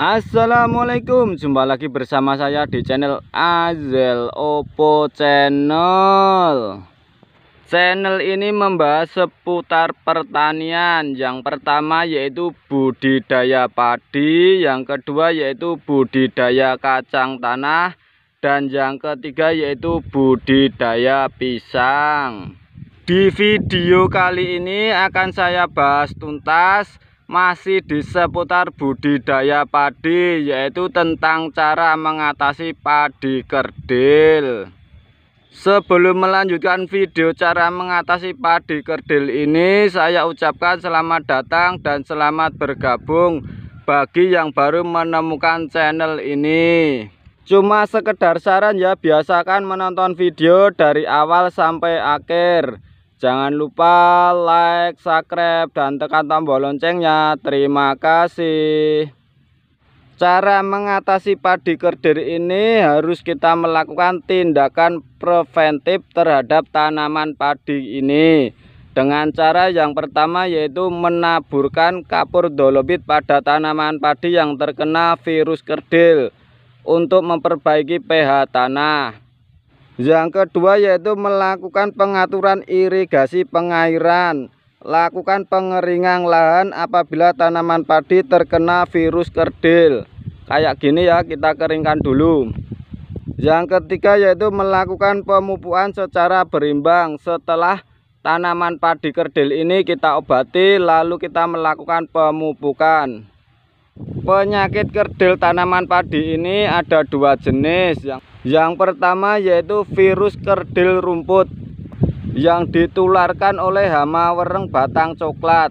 Assalamualaikum Jumpa lagi bersama saya di channel Azel Oppo Channel Channel ini membahas seputar pertanian Yang pertama yaitu budidaya padi Yang kedua yaitu budidaya kacang tanah Dan yang ketiga yaitu budidaya pisang di video kali ini akan saya bahas tuntas masih di seputar budidaya padi yaitu tentang cara mengatasi padi kerdil Sebelum melanjutkan video cara mengatasi padi kerdil ini saya ucapkan selamat datang dan selamat bergabung bagi yang baru menemukan channel ini Cuma sekedar saran ya biasakan menonton video dari awal sampai akhir Jangan lupa like, subscribe, dan tekan tombol loncengnya. Terima kasih. Cara mengatasi padi kerdil ini harus kita melakukan tindakan preventif terhadap tanaman padi ini. Dengan cara yang pertama yaitu menaburkan kapur dolomit pada tanaman padi yang terkena virus kerdil untuk memperbaiki pH tanah. Yang kedua yaitu melakukan pengaturan irigasi pengairan. Lakukan pengeringan lahan apabila tanaman padi terkena virus kerdil. Kayak gini ya, kita keringkan dulu. Yang ketiga yaitu melakukan pemupukan secara berimbang. Setelah tanaman padi kerdil ini kita obati, lalu kita melakukan pemupukan. Penyakit kerdil tanaman padi ini ada dua jenis. Yang yang pertama yaitu virus kerdil rumput yang ditularkan oleh hama wereng batang coklat.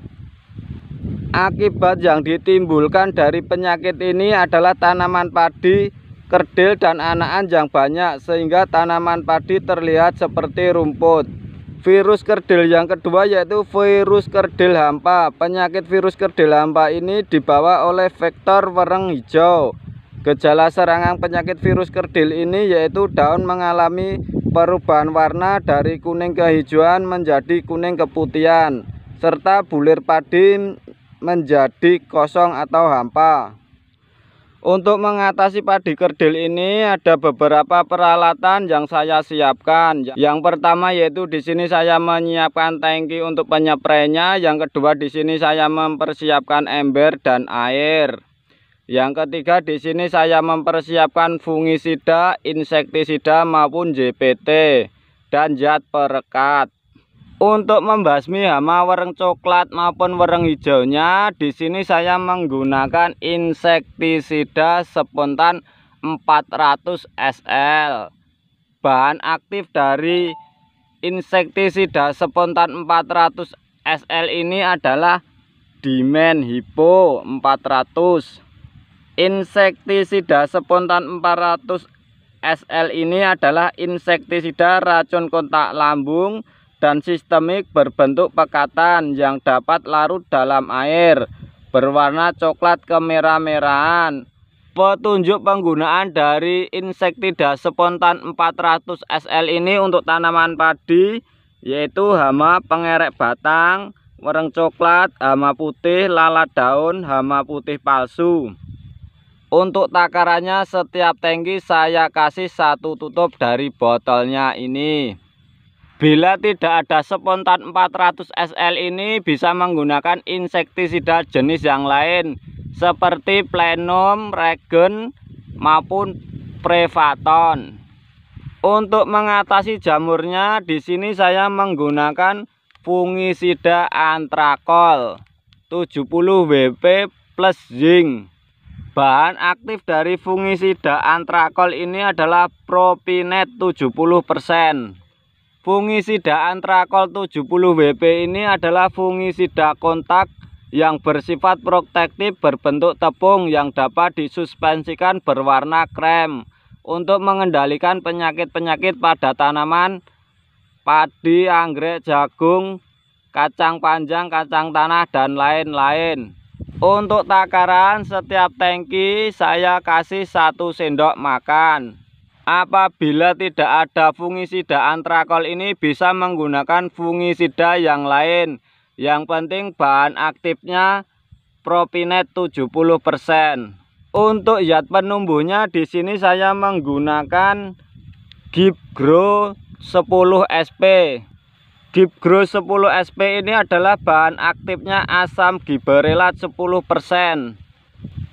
Akibat yang ditimbulkan dari penyakit ini adalah tanaman padi, kerdil dan anakan yang banyak sehingga tanaman padi terlihat seperti rumput. Virus kerdil yang kedua yaitu virus kerdil hampa. Penyakit virus kerdil hampa ini dibawa oleh vektor wereng hijau Gejala serangan penyakit virus kerdil ini yaitu daun mengalami perubahan warna dari kuning kehijauan menjadi kuning keputihan serta bulir padi menjadi kosong atau hampa. Untuk mengatasi padi kerdil ini ada beberapa peralatan yang saya siapkan. Yang pertama yaitu di sini saya menyiapkan tangki untuk penyeprainya. Yang kedua di sini saya mempersiapkan ember dan air. Yang ketiga di sini saya mempersiapkan fungisida, insektisida maupun JPT dan zat perekat. Untuk membasmi hama wereng coklat maupun wereng hijaunya, di sini saya menggunakan insektisida spontan 400 SL. Bahan aktif dari insektisida spontan 400 SL ini adalah dimen hipo 400 Insektisida spontan 400 SL ini adalah insektisida racun kontak lambung dan sistemik berbentuk pekatan yang dapat larut dalam air, berwarna coklat kemerah-merahan. Petunjuk penggunaan dari insektida spontan 400 SL ini untuk tanaman padi yaitu hama pengerek batang, wereng coklat, hama putih, lalat daun, hama putih palsu. Untuk takarannya setiap tangki saya kasih satu tutup dari botolnya ini. Bila tidak ada spontan 400 SL ini bisa menggunakan insektisida jenis yang lain seperti plenum, regen maupun prevaton. Untuk mengatasi jamurnya di sini saya menggunakan fungisida antrakol 70 WP plus zinc. Bahan aktif dari fungisida antrakol ini adalah propinet 70%. Fungisida antrakol 70 WP ini adalah fungisida kontak yang bersifat protektif berbentuk tepung yang dapat disuspensikan berwarna krem untuk mengendalikan penyakit-penyakit pada tanaman padi, anggrek, jagung, kacang panjang, kacang tanah, dan lain-lain. Untuk takaran setiap tangki saya kasih satu sendok makan. Apabila tidak ada fungisida antrakol ini bisa menggunakan fungisida yang lain. Yang penting bahan aktifnya propinet 70%. Untuk zat penumbuhnya di sini saya menggunakan Grow 10 SP. Deep Grow 10 SP ini adalah bahan aktifnya asam giberelat 10%.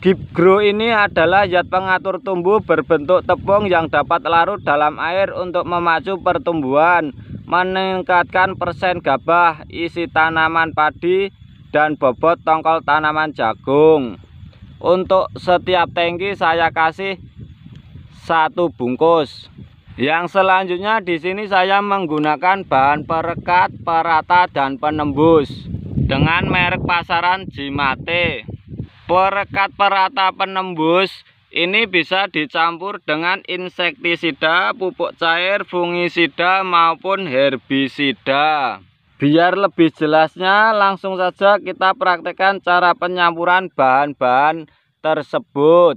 Deep Grow ini adalah zat pengatur tumbuh berbentuk tepung yang dapat larut dalam air untuk memacu pertumbuhan, meningkatkan persen gabah, isi tanaman padi, dan bobot tongkol tanaman jagung. Untuk setiap tangki saya kasih satu bungkus. Yang selanjutnya di sini saya menggunakan bahan perekat, perata dan penembus dengan merek pasaran Jimate. Perekat, perata, penembus ini bisa dicampur dengan insektisida, pupuk cair, fungisida maupun herbisida. Biar lebih jelasnya langsung saja kita praktekkan cara penyampuran bahan-bahan tersebut.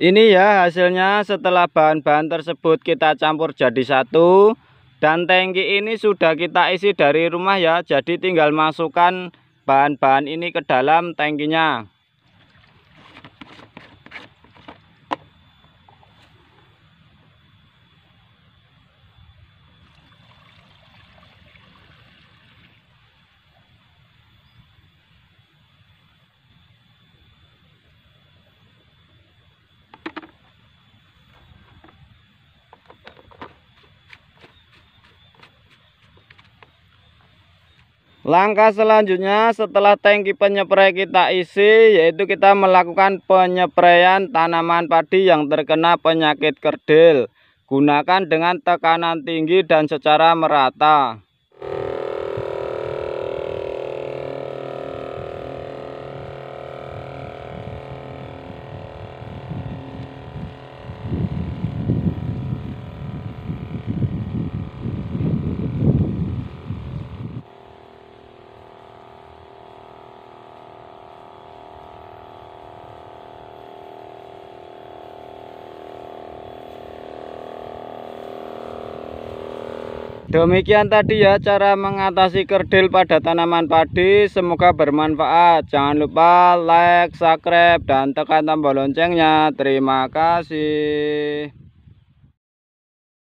ini ya hasilnya setelah bahan-bahan tersebut kita campur jadi satu dan tangki ini sudah kita isi dari rumah ya jadi tinggal masukkan bahan-bahan ini ke dalam tangkinya Langkah selanjutnya setelah tangki penyepre kita isi yaitu kita melakukan penyepraian tanaman padi yang terkena penyakit kerdil. Gunakan dengan tekanan tinggi dan secara merata. Demikian tadi ya cara mengatasi kerdil pada tanaman padi. Semoga bermanfaat. Jangan lupa like, subscribe, dan tekan tombol loncengnya. Terima kasih.